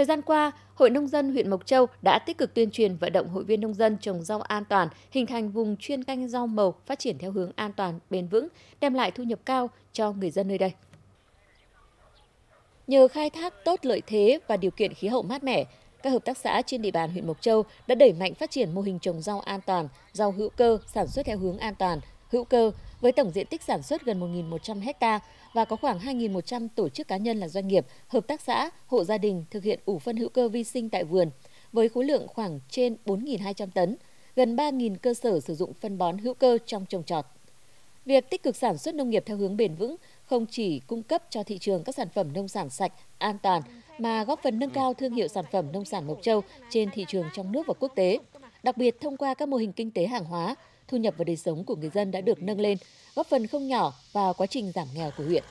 Thời gian qua, Hội Nông dân huyện Mộc Châu đã tích cực tuyên truyền vận động hội viên nông dân trồng rau an toàn, hình thành vùng chuyên canh rau màu phát triển theo hướng an toàn, bền vững, đem lại thu nhập cao cho người dân nơi đây. Nhờ khai thác tốt lợi thế và điều kiện khí hậu mát mẻ, các hợp tác xã trên địa bàn huyện Mộc Châu đã đẩy mạnh phát triển mô hình trồng rau an toàn, rau hữu cơ, sản xuất theo hướng an toàn, hữu cơ với tổng diện tích sản xuất gần 1.100 ha và có khoảng 2.100 tổ chức cá nhân là doanh nghiệp, hợp tác xã, hộ gia đình thực hiện ủ phân hữu cơ vi sinh tại vườn với khối lượng khoảng trên 4.200 tấn, gần 3.000 cơ sở sử dụng phân bón hữu cơ trong trồng trọt. Việc tích cực sản xuất nông nghiệp theo hướng bền vững không chỉ cung cấp cho thị trường các sản phẩm nông sản sạch, an toàn mà góp phần nâng cao thương hiệu sản phẩm nông sản Mộc Châu trên thị trường trong nước và quốc tế. Đặc biệt, thông qua các mô hình kinh tế hàng hóa, thu nhập và đời sống của người dân đã được nâng lên, góp phần không nhỏ vào quá trình giảm nghèo của huyện.